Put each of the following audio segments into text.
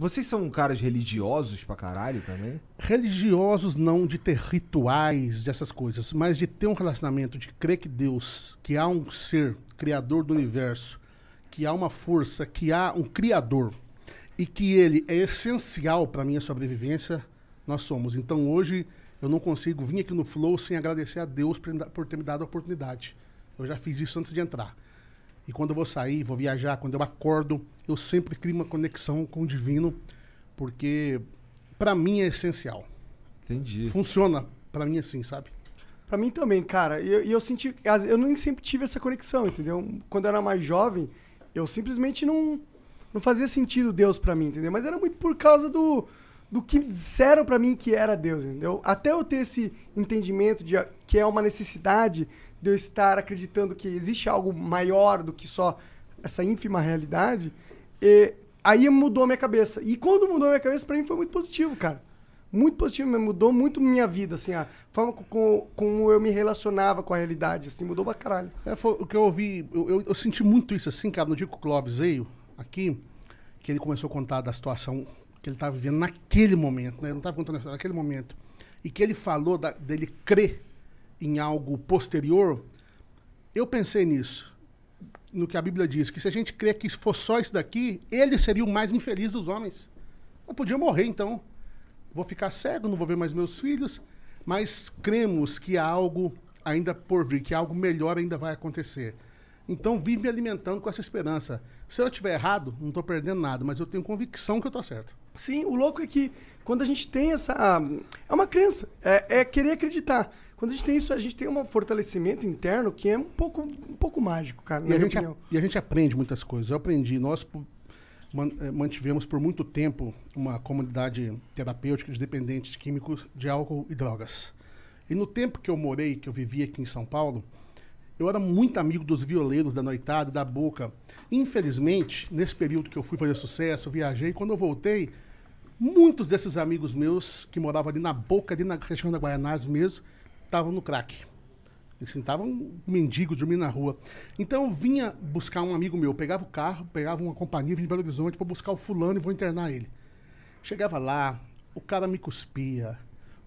Vocês são caras religiosos pra caralho também? Religiosos não de ter rituais, dessas coisas, mas de ter um relacionamento, de crer que Deus, que há um ser criador do universo, que há uma força, que há um criador e que ele é essencial para minha sobrevivência, nós somos. Então hoje eu não consigo vir aqui no Flow sem agradecer a Deus por ter me dado a oportunidade. Eu já fiz isso antes de entrar. E quando eu vou sair, vou viajar, quando eu acordo, eu sempre crio uma conexão com o divino, porque para mim é essencial. Entendi. Funciona para mim assim, sabe? Para mim também, cara. E eu, eu, senti. Eu nem sempre tive essa conexão, entendeu? Quando eu era mais jovem, eu simplesmente não. Não fazia sentido Deus para mim, entendeu? Mas era muito por causa do. Do que disseram para mim que era Deus, entendeu? Até eu ter esse entendimento de que é uma necessidade de eu estar acreditando que existe algo maior do que só essa ínfima realidade, e aí mudou minha cabeça. E quando mudou minha cabeça, para mim foi muito positivo, cara. Muito positivo, mudou muito minha vida, assim, a forma como, como eu me relacionava com a realidade, assim, mudou pra caralho. É, foi o que eu ouvi, eu, eu, eu senti muito isso, assim, cara, no dia que o Clóvis veio aqui, que ele começou a contar da situação que ele estava vivendo naquele momento, né? Ele não estava contando a história naquele momento. E que ele falou da, dele crer em algo posterior, eu pensei nisso, no que a Bíblia diz, que se a gente crer que fosse só isso daqui, ele seria o mais infeliz dos homens. Eu podia morrer, então. Vou ficar cego, não vou ver mais meus filhos, mas cremos que há algo ainda por vir, que algo melhor ainda vai acontecer. Então, vive me alimentando com essa esperança. Se eu estiver errado, não estou perdendo nada, mas eu tenho convicção que eu estou certo. Sim, o louco é que quando a gente tem essa. Ah, é uma crença, é, é querer acreditar. Quando a gente tem isso, a gente tem um fortalecimento interno que é um pouco, um pouco mágico, cara. E a, gente, a, e a gente aprende muitas coisas. Eu aprendi, nós eh, mantivemos por muito tempo uma comunidade terapêutica de dependentes químicos de álcool e drogas. E no tempo que eu morei, que eu vivi aqui em São Paulo, eu era muito amigo dos violeiros da noitada, da boca. Infelizmente, nesse período que eu fui fazer sucesso, viajei, quando eu voltei, muitos desses amigos meus que moravam ali na boca, ali na região da Guaianás mesmo, estavam no crack. Eles estavam um mendigo dormindo na rua. Então eu vinha buscar um amigo meu, pegava o carro, pegava uma companhia, vinha de Belo Horizonte, vou buscar o fulano e vou internar ele. Chegava lá, o cara me cuspia,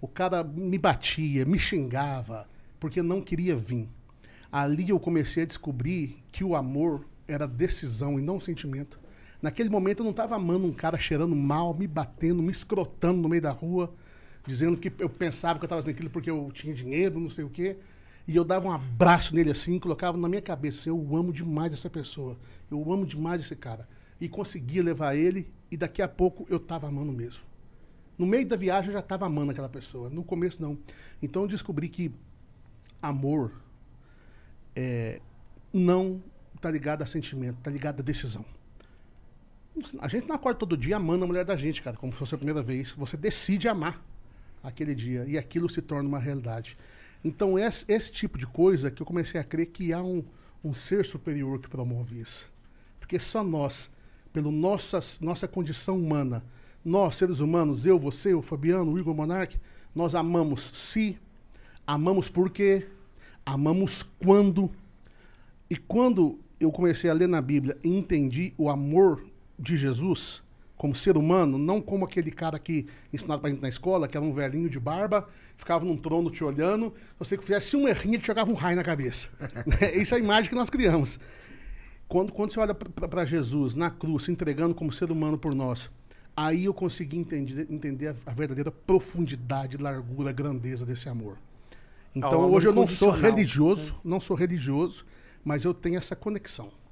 o cara me batia, me xingava, porque não queria vir. Ali eu comecei a descobrir que o amor era decisão e não sentimento. Naquele momento eu não estava amando um cara cheirando mal, me batendo, me escrotando no meio da rua, dizendo que eu pensava que eu estava fazendo aquilo porque eu tinha dinheiro, não sei o quê. E eu dava um abraço nele assim, colocava na minha cabeça, eu amo demais essa pessoa, eu amo demais esse cara. E conseguia levar ele e daqui a pouco eu estava amando mesmo. No meio da viagem eu já estava amando aquela pessoa, no começo não. Então eu descobri que amor é, não está ligado a sentimento, está ligado a decisão. A gente não acorda todo dia amando a mulher da gente, cara, como se fosse a primeira vez. Você decide amar aquele dia e aquilo se torna uma realidade. Então, esse, esse tipo de coisa que eu comecei a crer que há um, um ser superior que promove isso. Porque só nós, pela nossa, nossa condição humana, nós, seres humanos, eu, você, o Fabiano, o Igor Monarque, nós amamos se, amamos por quê? amamos quando. E quando eu comecei a ler na Bíblia e entendi o amor de Jesus como ser humano, não como aquele cara que ensinava pra gente na escola, que era um velhinho de barba, ficava num trono te olhando, você que fizesse um errinho, te jogava um raio na cabeça. Essa é a imagem que nós criamos. Quando, quando você olha para Jesus na cruz, se entregando como ser humano por nós, aí eu consegui entender, entender a, a verdadeira profundidade, largura, grandeza desse amor. Então é hoje eu não sou religioso, não sou religioso, mas eu tenho essa conexão.